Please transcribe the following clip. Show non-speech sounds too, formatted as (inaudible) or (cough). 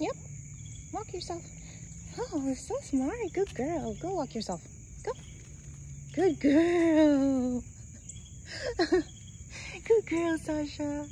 Yep. Walk yourself. Oh, so smart. Good girl. Go walk yourself. Go. Good girl. (laughs) Good girl, Sasha.